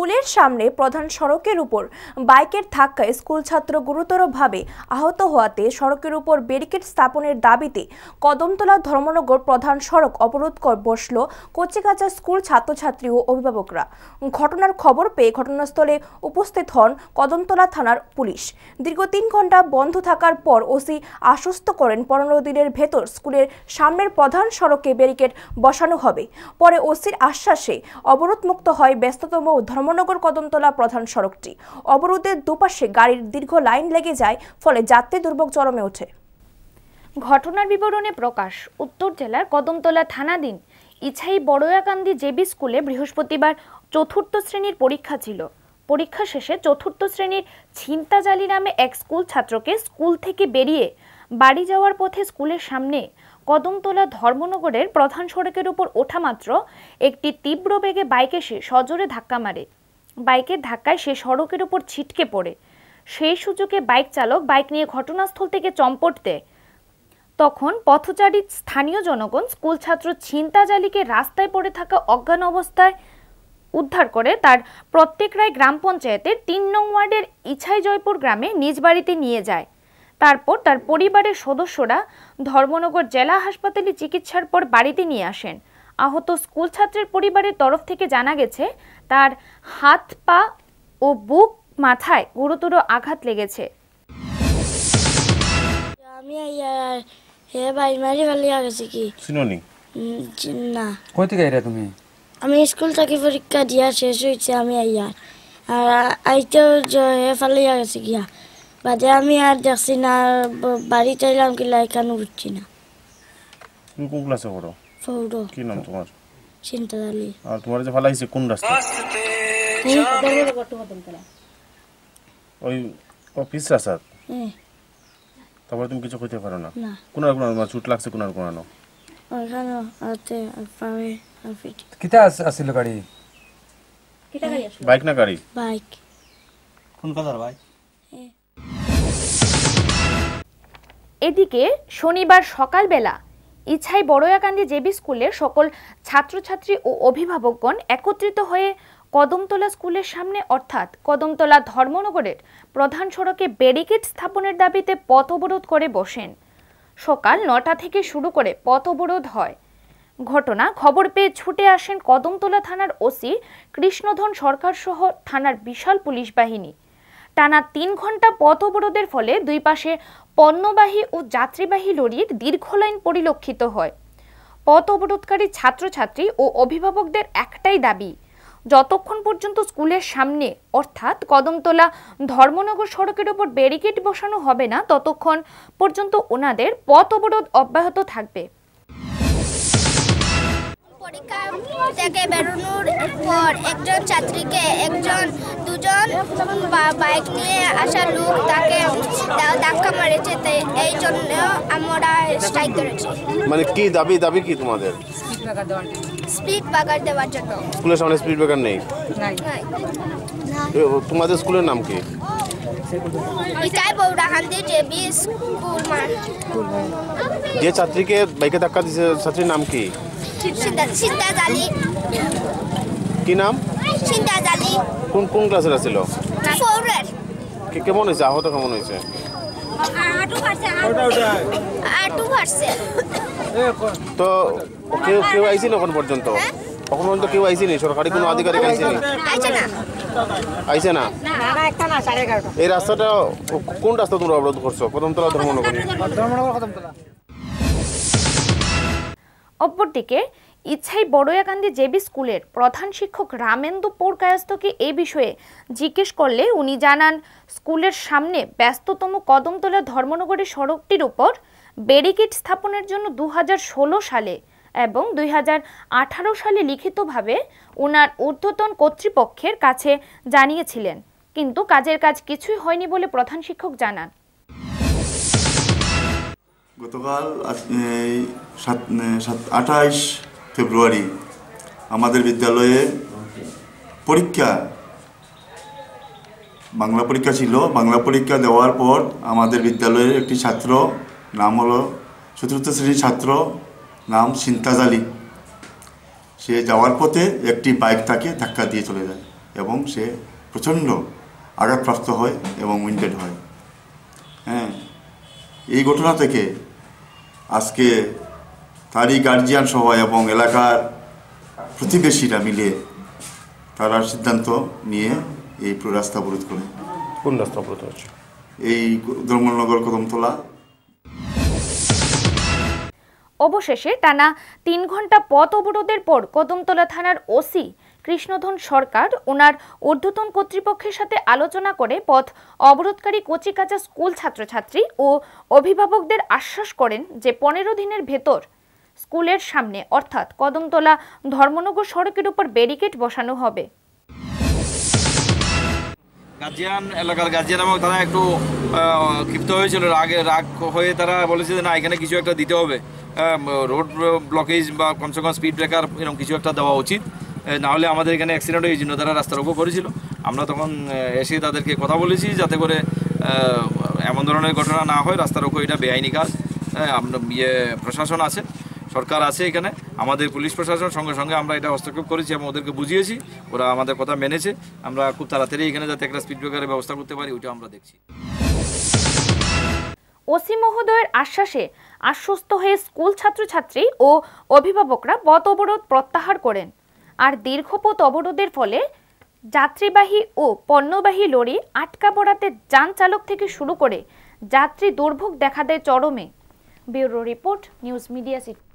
স্কুলের সামনে প্রধান সড়কের উপর বাইকের ধাক্কায় স্কুল ছাত্র গুরুতরভাবে আহত হওয়াতে সড়কের উপর ব্যারিকেড স্থাপনের দাবিতে কদমতলা ধর্মনগর প্রধান সড়ক অবরোধ বসল কচিকাচা স্কুল ছাত্রছাত্রী ও অভিভাবকরা ঘটনার খবর পেয়ে ঘটনাস্থলে উপস্থিত হন কদমতলা থানার পুলিশ দীর্ঘ তিন ঘন্টা বন্ধ থাকার পর ওসি আশ্বস্ত করেন পনেরো দিনের ভেতর স্কুলের সামনের প্রধান সড়কে ব্যারিকেড বসানো হবে পরে ওসির আশ্বাসে অবরোধমুক্ত হয় ব্যস্ততম ধর্ম ধর্মনগর কদমতলা প্রধান সড়কটি অবরোধের দুপাশে গাড়ির দীর্ঘ লাইন লেগে যায় ফলে যাত্রী দুর্ভোগ চরমে ওঠে ঘটনার বিবরণে প্রকাশ উত্তর জেলার কদমতলা থানাধীন ইছাই বড়য়াকান্দি জেবি স্কুলে বৃহস্পতিবার চতুর্থ শ্রেণীর পরীক্ষা ছিল পরীক্ষা শেষে চতুর্থ শ্রেণীর ছিনতাজালি নামে এক স্কুল ছাত্রকে স্কুল থেকে বেরিয়ে বাড়ি যাওয়ার পথে স্কুলের সামনে কদমতলা ধর্মনগরের প্রধান সড়কের উপর ওঠামাত্র একটি তীব্র বেগে বাইক এসে সজোরে ধাক্কা মারে বাইকের ধাক্কায় সে সড়কের উপর ছিটকে পড়ে সেই সুযোগে বাইক চালক বাইক নিয়ে ঘটনাস্থল থেকে চম্পট দেয় তখন পথচারী স্থানীয় জনগণ স্কুল ছাত্র ছিনতাজালিকে রাস্তায় পড়ে থাকা অজ্ঞান অবস্থায় উদ্ধার করে তার প্রত্যেক রায় গ্রাম পঞ্চায়েতের তিন নং ওয়ার্ডের ইছাই জয়পুর গ্রামে নিজ বাড়িতে নিয়ে যায় তারপর তার পরিবারের সদস্যরা ধর্মনগর জেলা হাসপাতালে চিকিৎসার পর বাড়িতে নিয়ে আসেন আহত স্কুল ছাত্রের পরিবারের তরফ থেকে জানা গেছে তার হাত পা ও বুক মাথায় গুরুতর আঘাত লেগেছে আমি হে ভাই মারি কি না কই থেকে আইরা তুমি আমি স্কুল থেকে পরীক্ষা দিয়া শেষ হয়েছে আমি আইয়ার আর আইতেও হে ফালে আগেছি গিয়া বাদে আমি আর দেখছি না বাড়ি চাইলাম কি লাইকানো উঠছি না কোন ক্লাসে পড়ো কি নাম তোমার চিন্তাদ আলী আর তোমার যে কোন রাস্তা ওই অফিস রাস্তা হ্যাঁ। তারপরে তুমি কিছু কইতে পারো না কোন আর কোন মানে চুট লাগছে কোন আর কোন না ওখানে আতে গাড়ি কিতা গাড়ি বাইক না গাড়ি বাইক কোন বাইক হ্যাঁ। এদিকে শনিবার সকালবেলা ইছাই বড়য়াকান্দি জেবি স্কুলের সকল ছাত্রছাত্রী ও অভিভাবকগণ একত্রিত হয়ে কদমতলা স্কুলের সামনে অর্থাৎ কদমতলা ধর্মনগরের প্রধান সড়কে ব্যারিকেড স্থাপনের দাবিতে পথ অবরোধ করে বসেন সকাল নটা থেকে শুরু করে পথ অবরোধ হয় ঘটনা খবর পেয়ে ছুটে আসেন কদমতলা থানার ওসি কৃষ্ণধন সরকার সহ থানার বিশাল পুলিশ বাহিনী টানা তিন ঘন্টা পথ অবরোধের ফলে দুই পাশে পণ্যবাহী ও যাত্রীবাহী লরির দীর্ঘ লাইন পরিলক্ষিত হয় পথ অবরোধকারী ছাত্রছাত্রী ও অভিভাবকদের একটাই দাবি যতক্ষণ পর্যন্ত স্কুলের সামনে অর্থাৎ কদমতলা ধর্মনগর সড়কের ওপর ব্যারিকেড বসানো হবে না ততক্ষণ পর্যন্ত ওনাদের পথ অবরোধ অব্যাহত থাকবে পরীক্ষা থেকে বেরোনোর পর একজন ছাত্রীকে একজন দুজন বাইক নিয়ে আসা লোক তাকে ধাক্কা মারেছে এই জন্য আমরা স্ট্রাইক করেছি মানে কি দাবি দাবি কি তোমাদের স্প্লিট বাগার দেওয়ার জন্য স্কুলের সামনে স্প্লিট বাগার নেই তোমাদের স্কুলের নাম কি যে ছাত্রীকে বাইকে ধাক্কা দিয়েছে ছাত্রীর নাম কি কি নাম কোন কোন ক্লাসের আছিল কেমন হয়েছে আহত কেমন হয়েছে তো কেউ কেউ আইসিনি এখন পর্যন্ত এখন পর্যন্ত কেউ আইসিনি সরকারি কোনো আধিকারিক আইসিনি আইসে না এই রাস্তাটা কোন রাস্তা তোমরা অবরোধ করছো কদমতলা ধর্মনগর ধর্মনগর কদমতলা অপরদিকে ইচ্ছাই গান্ধী জেবি স্কুলের প্রধান শিক্ষক রামেন্দু পোরকায়স্তকে এ বিষয়ে জিজ্ঞেস করলে উনি জানান স্কুলের সামনে ব্যস্ততম কদমতলা ধর্মনগরী সড়কটির উপর ব্যারিকেড স্থাপনের জন্য দু সালে এবং দুই সালে লিখিতভাবে ওনার ঊর্ধ্বতন কর্তৃপক্ষের কাছে জানিয়েছিলেন কিন্তু কাজের কাজ কিছুই হয়নি বলে প্রধান শিক্ষক জানান গতকাল আঠাইশ ফেব্রুয়ারি আমাদের বিদ্যালয়ে পরীক্ষা বাংলা পরীক্ষা ছিল বাংলা পরীক্ষা দেওয়ার পর আমাদের বিদ্যালয়ের একটি ছাত্র নাম হলো চতুর্থ শ্রেণীর ছাত্র নাম সিন্তাজ আলী সে যাওয়ার পথে একটি বাইক তাকে ধাক্কা দিয়ে চলে যায় এবং সে প্রচণ্ড আঘাতপ্রাপ্ত হয় এবং উইন্টেড হয় হ্যাঁ এই ঘটনা থেকে আজকে তারই গার্জিয়ান সহ এবং এলাকার প্রতিবেশীরা মিলে তারা সিদ্ধান্ত নিয়ে এই রাস্তা অবরোধ করে কোন রাস্তা অবরোধ হচ্ছে এই ধর্মনগর কদমতলা অবশেষে টানা তিন ঘন্টা পথ অবরোধের পর কদমতলা থানার ওসি কৃষ্ণধন সরকার ওনার ঊর্ধ্বতন কর্তৃপক্ষের সাথে আলোচনা করে পথ অবরোধকারী কচিকাচা স্কুল ছাত্রছাত্রী ও অভিভাবকদের আশ্বাস করেন যে পনেরো দিনের ভেতর স্কুলের সামনে অর্থাৎ কদমতলা ধর্মনগর সড়কের উপর ব্যারিকেড বসানো হবে গার্জিয়ান এলাকার গার্জিয়ান এবং তারা একটু ক্ষিপ্ত হয়েছিল রাগে রাগ হয়ে তারা বলেছে যে না এখানে কিছু একটা দিতে হবে রোড ব্লকেজ বা কমসে কম স্পিড ব্রেকার এরকম কিছু একটা দেওয়া উচিত নাহলে আমাদের এখানে অ্যাক্সিডেন্ট জন্য তারা রাস্তার উপর করেছিল আমরা তখন এসে তাদেরকে কথা বলেছি যাতে করে এমন ধরনের ঘটনা না হয় রাস্তার উপর এটা বেআইনি কাজ আমরা ইয়ে প্রশাসন আছে সরকার আছে এখানে আমাদের পুলিশ প্রশাসন সঙ্গে সঙ্গে আমরা এটা হস্তক্ষেপ করেছি এবং ওদেরকে বুঝিয়েছি ওরা আমাদের কথা মেনেছে আমরা খুব তাড়াতাড়ি এখানে যাতে একটা স্পিড ব্রেকারের ব্যবস্থা করতে পারি ওইটা আমরা দেখছি ওসি মহোদয়ের আশ্বাসে আশ্বস্ত হয়ে স্কুল ছাত্রছাত্রী ও অভিভাবকরা পথ অবরোধ প্রত্যাহার করেন আর দীর্ঘ পথ অবরোধের ফলে যাত্রীবাহী ও পণ্যবাহী লরি আটকা পড়াতে যান চালক থেকে শুরু করে যাত্রী দুর্ভোগ দেখা দেয় চরমে bureau report news media city